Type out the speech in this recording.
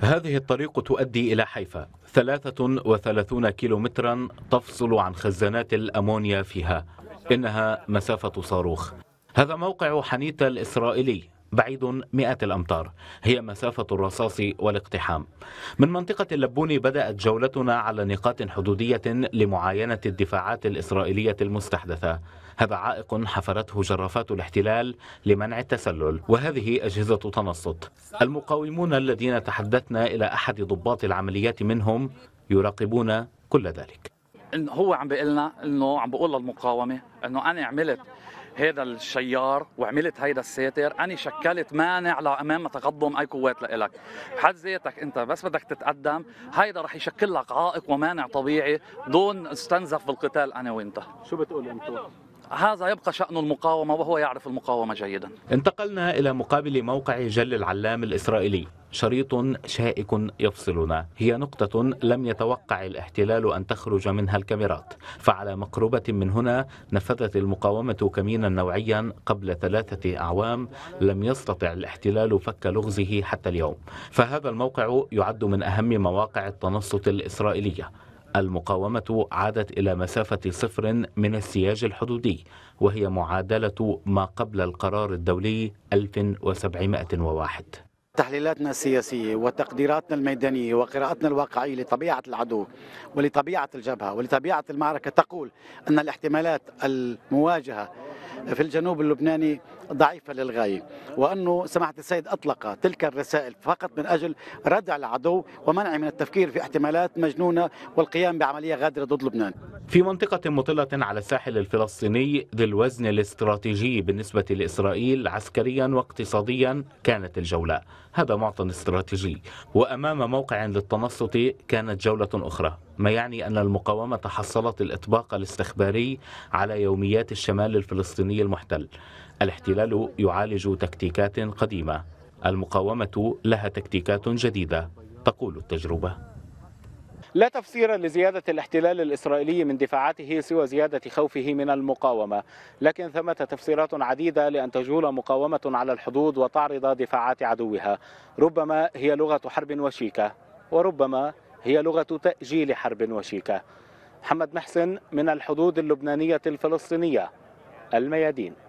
هذه الطريق تؤدي إلى حيفا 33 كيلومترا تفصل عن خزانات الأمونيا فيها إنها مسافة صاروخ هذا موقع حنيتا الإسرائيلي بعيد مئات الأمتار هي مسافة الرصاص والاقتحام من منطقة اللبون بدأت جولتنا على نقاط حدودية لمعاينة الدفاعات الإسرائيلية المستحدثة هذا عائق حفرته جرافات الاحتلال لمنع التسلل وهذه أجهزة تنصت المقاومون الذين تحدثنا إلى أحد ضباط العمليات منهم يراقبون كل ذلك هو عم بيقول لنا انه عم بقول للمقاومه انه انا عملت هذا الشيار وعملت هيدا الساتر اني شكلت مانع لامام تقدم اي قوات لك حد ذاتك انت بس بدك تتقدم هيدا رح يشكل لك عائق ومانع طبيعي دون استنزف بالقتال انا وانت شو بتقول انتو هذا يبقى شأن المقاومة وهو يعرف المقاومة جيدا انتقلنا إلى مقابل موقع جل العلام الإسرائيلي شريط شائك يفصلنا هي نقطة لم يتوقع الاحتلال أن تخرج منها الكاميرات فعلى مقربة من هنا نفذت المقاومة كمينا نوعيا قبل ثلاثة أعوام لم يستطع الاحتلال فك لغزه حتى اليوم فهذا الموقع يعد من أهم مواقع التنصت الإسرائيلية المقاومة عادت إلى مسافة صفر من السياج الحدودي وهي معادلة ما قبل القرار الدولي 1701 تحليلاتنا السياسية وتقديراتنا الميدانية وقراءتنا الواقعية لطبيعة العدو ولطبيعة الجبهة ولطبيعة المعركة تقول أن الاحتمالات المواجهة في الجنوب اللبناني ضعيفة للغاية وأنه سماحة السيد أطلق تلك الرسائل فقط من أجل ردع العدو ومنعه من التفكير في احتمالات مجنونة والقيام بعملية غادرة ضد لبنان في منطقة مطلة على الساحل الفلسطيني ذي الوزن الاستراتيجي بالنسبة لإسرائيل عسكريا واقتصاديا كانت الجولة هذا معطى استراتيجي وأمام موقع للتنصت كانت جولة أخرى ما يعني أن المقاومة حصلت الإطباق الاستخباري على يوميات الشمال الفلسطيني المحتل الاحتلال يعالج تكتيكات قديمة المقاومة لها تكتيكات جديدة تقول التجربة لا تفسير لزيادة الاحتلال الإسرائيلي من دفاعاته سوى زيادة خوفه من المقاومة لكن ثمة تفسيرات عديدة لأن تجول مقاومة على الحدود وتعرض دفاعات عدوها ربما هي لغة حرب وشيكة وربما هي لغة تأجيل حرب وشيكة محمد محسن من الحدود اللبنانية الفلسطينية الميادين